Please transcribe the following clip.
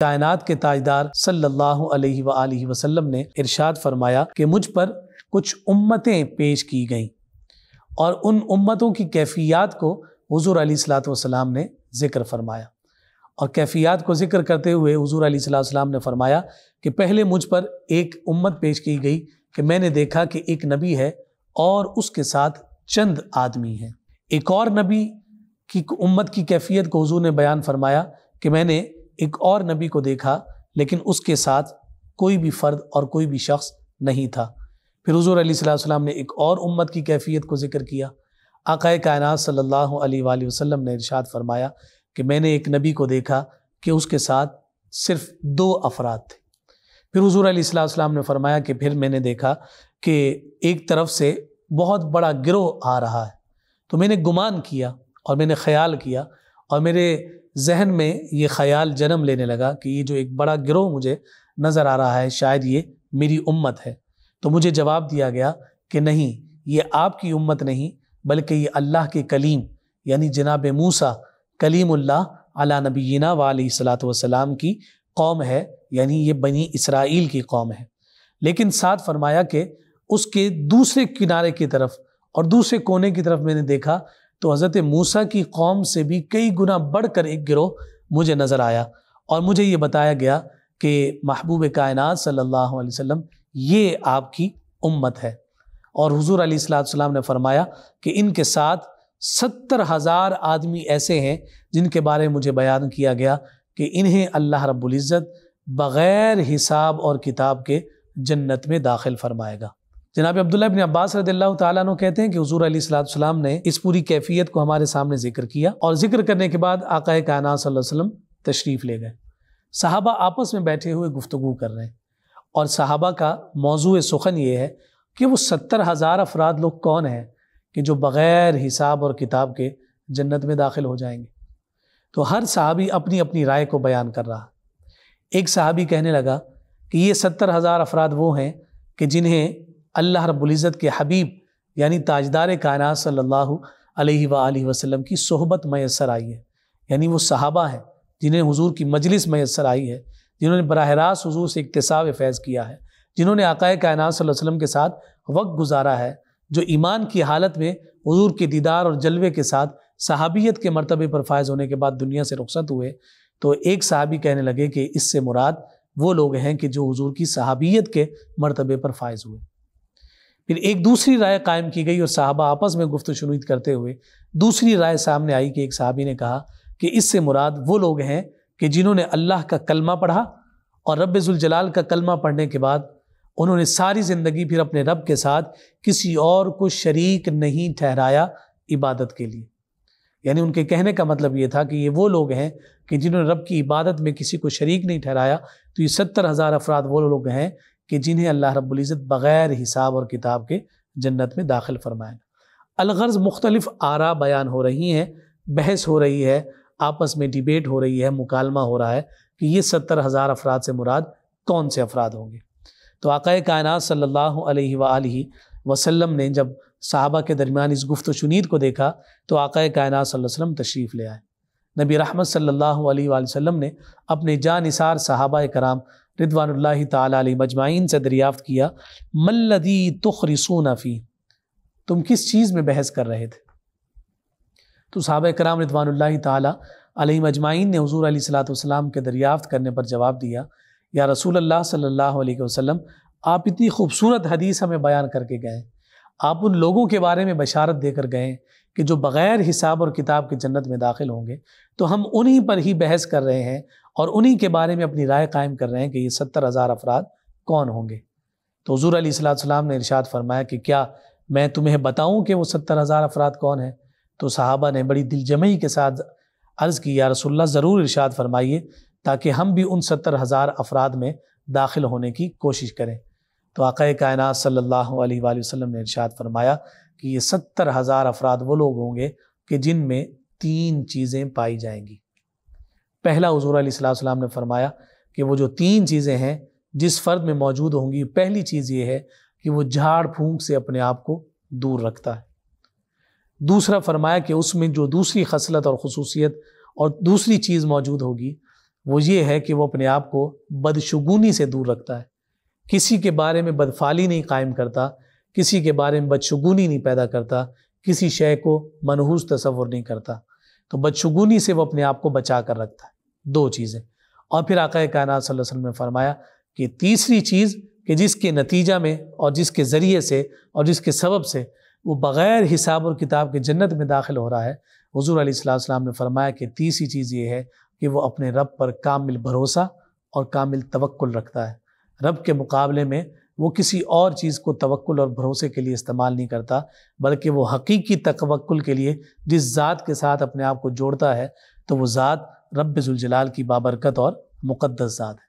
कायनात के ताजदार सल्लल्लाहु अलैहि सल्ला वसल्लम ने इरशाद फरमाया कि मुझ पर कुछ उम्मतें पेश की गईं और उन उम्मतों की कैफियत को हजूर अली सलाम ने ज़िक्र फरमाया और कैफियत को ज़िक्र करते हुए हजूर अली ने फरमाया कि पहले मुझ पर एक उम्मत पेश की गई कि मैंने देखा कि एक नबी है और उसके साथ चंद आदमी हैं एक और नबी की उम्मत की कैफियत को हजूर ने बयान फरमाया कि मैंने एक और नबी को देखा लेकिन उसके साथ कोई भी फ़र्द और कोई भी शख्स नहीं था फिर हजूर अलीसम ने एक और उम्मत की कैफियत को जिक्र किया आकाए कायनात सल्ला वसम ने इरशाद फरमाया कि मैंने एक नबी को देखा कि उसके साथ सिर्फ दो अफराद थे फिर हजूर अलीसम ने फरमाया कि फिर मैंने देखा कि एक तरफ से बहुत बड़ा गिरोह आ रहा है तो मैंने गुमान किया और मैंने ख्याल किया और मेरे जहन में ये ख्याल जन्म लेने लगा कि ये जो एक बड़ा गिरोह मुझे नज़र आ रहा है शायद ये मेरी उम्मत है तो मुझे जवाब दिया गया कि नहीं ये आपकी उम्मत नहीं बल्कि ये अल्लाह के कलीम यानी जनाब मूसा कलीमुल्ला अला नबीना वाली सलात वसलाम की कौम है यानी ये बनी इसराइल की कौम है लेकिन साथ फरमाया कि उसके दूसरे किनारे की तरफ और दूसरे कोने की तरफ मैंने देखा तो हज़रत मूसा की कौम से भी कई गुना बढ़ कर एक गिरोह मुझे नज़र आया और मुझे ये बताया गया कि महबूब कायनात सल्लल्लाहु अलैहि वसल्लम ये आपकी उम्मत है और हुजूर अली ने फरमाया कि इनके साथ सत्तर हज़ार आदमी ऐसे हैं जिनके बारे में मुझे बयान किया गया कि इन्हें अल्लाह रब्बुल इज़्ज़त बग़ैर हिसाब और किताब के जन्नत में दाखिल फरमाएगा जनाब अब्दुल्ला अपने अब्बास रदल्ला तु कहते हैं कि हजूर अलीसलाम ने इस पूरी कैफियत को हमारे सामने जिक्र किया और जिक्र करने के बाद आकाए काना वसलम तशरीफ़ ले गए साहबा आपस में बैठे हुए गुफ्तु कर रहे हैं और साहबा का मौजू सुखन ये है कि वो सत्तर हज़ार अफराद लोग कौन हैं कि जो बग़ैर हिसाब और किताब के जन्नत में दाखिल हो जाएंगे तो हर साहबी अपनी अपनी राय को बयान कर रहा एक साहबी कहने लगा कि ये सत्तर हज़ार अफराद वो हैं कि जिन्हें अल्लाह रबुल्ज़त के हबीब यानी ताजदार कायनात सल्लल्लाहु अलैहि व वसल्लम की सोहबत मैसर आई है यानी वो सहाबा हैं जिन्हें हुजूर की मजलिस मैसर आई है जिन्होंने बरह रास्त हजूर से इकतसाब फैज़ किया है जिन्होंने आकाए कायनात वसम के साथ वक्त गुजारा है जो ईमान की हालत में हजूर के दीदार और जलवे के साथ सहाबियत के मरतबे पर फायज होने के बाद दुनिया से रुखसत हुए तो एक सहाबी कहने लगे कि इससे मुराद वो लोग हैं कि जो हजूर की सहाबियत के मरतबे पर फायज हुए फिर एक दूसरी राय कायम की गई और साहबा आपस में गुफ्त शनूद करते हुए दूसरी राय सामने आई कि एक साहबी ने कहा कि इससे मुराद वो लोग हैं कि जिन्होंने अल्लाह का कलमा पढ़ा और रबाल का कलमा पढ़ने के बाद उन्होंने सारी ज़िंदगी फिर अपने रब के साथ किसी और को शरीक नहीं ठहराया इबादत के लिए यानी उनके कहने का मतलब ये था कि ये वो लोग हैं कि जिन्होंने रब की इबादत में किसी को शरीक नहीं ठहराया तो ये सत्तर हज़ार अफराद वो लोग हैं कि जिन्हें अल्लाह रब्ज़त बग़ैर हिसाब और किताब के जन्नत में दाखिल फरमाएगा अलगर्ज़ मुख्तलिफ़ आरा बयान हो रही हैं बहस हो रही है आपस में डिबेट हो रही है मुकालमा हो रहा है कि ये सत्तर हज़ार अफराद से मुराद कौन से अफराद होंगे तो आक़ा कायनात सल्लल्लाहु अलैहि सल्ला वसल्लम ने जब साहबा के दरमियान इस गुफ्त शुनीद को देखा तो आकए कायनात वसल्लम तशरीफ़ ले आए नबी रहमत सल्लल्लाहु अलैहि वसल्लम ने अपने निसार सहाबा कराम रिदवान तली मजमाइन से दरियाफ़त किया मल्लदी तुखरिसून फ़ी तुम किस चीज़ में बहस कर रहे थे तो सहाबा कराम रिदवान तजमाइन मजमाइन ने हजूर सलाम के दरियाफ्त करने पर जवाब दिया या रसूल अल्लाह सल्लल्लाहु अलैहि वसल्लम आप इतनी खूबसूरत हदीस हमें बयान करके गए आप उन लोगों के बारे में बशारत देकर गए कि जो बग़ैर हिसाब और किताब के जन्नत में दाखिल होंगे तो हम उन्हीं पर ही बहस कर रहे हैं और उन्हीं के बारे में अपनी राय कायम कर रहे हैं कि ये सत्तर हज़ार अफराद कौन होंगे तो हजूर अलीसम ने इरशाद फरमाया कि क्या मैं तुम्हें बताऊँ कि वह सत्तर हज़ार अफराद कौन है तो साहबा ने बड़ी दिलजमई के साथ अर्ज़ की या रसोल्ला ज़रूर इरशाद फरमाइए ताकि हम भी उन सत्तर हज़ार अफराद में दाखिल होने की कोशिश करें तो आकए कायन सल्ला वसम ने इर्शाद फरमाया कि ये सत्तर हज़ार अफराद वो लोग होंगे कि जिनमें तीन चीज़ें पाई जाएंगी पहला हजूर सलाम ने फरमाया कि वो जो तीन चीज़ें हैं जिस फ़र्द में मौजूद होंगी पहली चीज़ ये है कि वो झाड़ फूंक से अपने आप को दूर रखता है दूसरा फरमाया कि उसमें जो दूसरी खसलत और खसूसियत और दूसरी चीज़ मौजूद होगी वो ये है कि वो अपने आप को बदशगुनी से दूर रखता है किसी के बारे में बदफाली नहीं कायम करता किसी के बारे में बदशगुनी नहीं पैदा करता किसी शय को मनहूस तस्वुर नहीं करता तो बदशगुनी से वो अपने आप को बचा कर रखता है दो चीज़ें और फिर आका कायनात वसल्लम ने फरमाया कि तीसरी चीज़ कि जिसके नतीजा में और जिसके ज़रिए से और जिसके सबब से वो बग़ैर हिसाब और किताब के जन्नत में दाखिल हो रहा है हजूर अलीसम ने फरमाया कि तीसरी चीज़ ये है कि वो अपने रब पर कामिल भरोसा और कामिल तवक्ल रखता है रब के मुकाबले में वो किसी और चीज़ को तवक्ल और भरोसे के लिए इस्तेमाल नहीं करता बल्कि वो हकीकी तवक्ल के लिए जिस ज़ात के साथ अपने आप को जोड़ता है तो वो ज़ात रब्ज़ुलजलाल की बाबरकत और मुक़दस ज़ात है